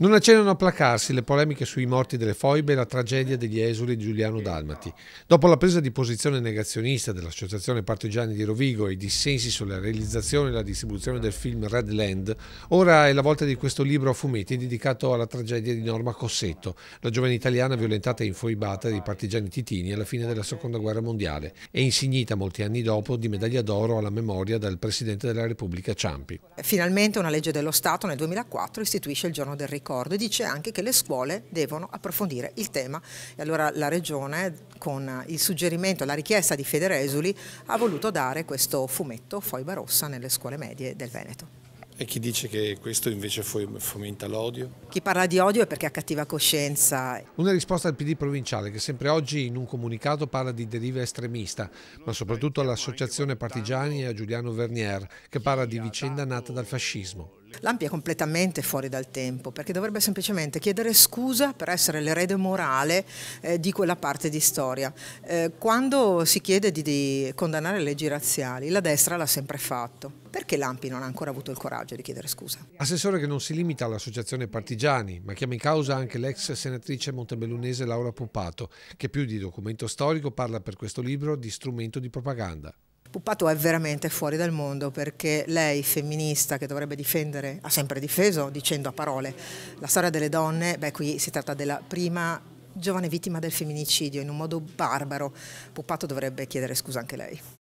Non accennano a placarsi le polemiche sui morti delle foibe e la tragedia degli esuli di Giuliano Dalmati. Dopo la presa di posizione negazionista dell'Associazione Partigiani di Rovigo e i dissensi sulla realizzazione e la distribuzione del film Red Land, ora è la volta di questo libro a fumetti dedicato alla tragedia di Norma Cossetto, la giovane italiana violentata e infoibata dai partigiani titini alla fine della Seconda Guerra Mondiale e insignita molti anni dopo di medaglia d'oro alla memoria dal Presidente della Repubblica Ciampi finalmente una legge dello Stato nel 2004 istituisce il giorno del ricordo e dice anche che le scuole devono approfondire il tema e allora la Regione con il suggerimento, la richiesta di Federesoli ha voluto dare questo fumetto Foiba Rossa nelle scuole medie del Veneto. E chi dice che questo invece fomenta l'odio? Chi parla di odio è perché ha cattiva coscienza. Una risposta al PD provinciale che sempre oggi in un comunicato parla di deriva estremista, ma soprattutto all'associazione partigiani e a Giuliano Vernier che parla di vicenda nata dal fascismo. L'Ampi è completamente fuori dal tempo perché dovrebbe semplicemente chiedere scusa per essere l'erede morale eh, di quella parte di storia. Eh, quando si chiede di, di condannare le leggi razziali, la destra l'ha sempre fatto. Perché l'Ampi non ha ancora avuto il coraggio di chiedere scusa? Assessore che non si limita all'associazione partigiani, ma chiama in causa anche l'ex senatrice montebellunese Laura Pupato, che più di documento storico parla per questo libro di strumento di propaganda. Puppato è veramente fuori dal mondo perché lei, femminista, che dovrebbe difendere, ha sempre difeso dicendo a parole la storia delle donne, beh qui si tratta della prima giovane vittima del femminicidio in un modo barbaro. Puppato dovrebbe chiedere scusa anche lei.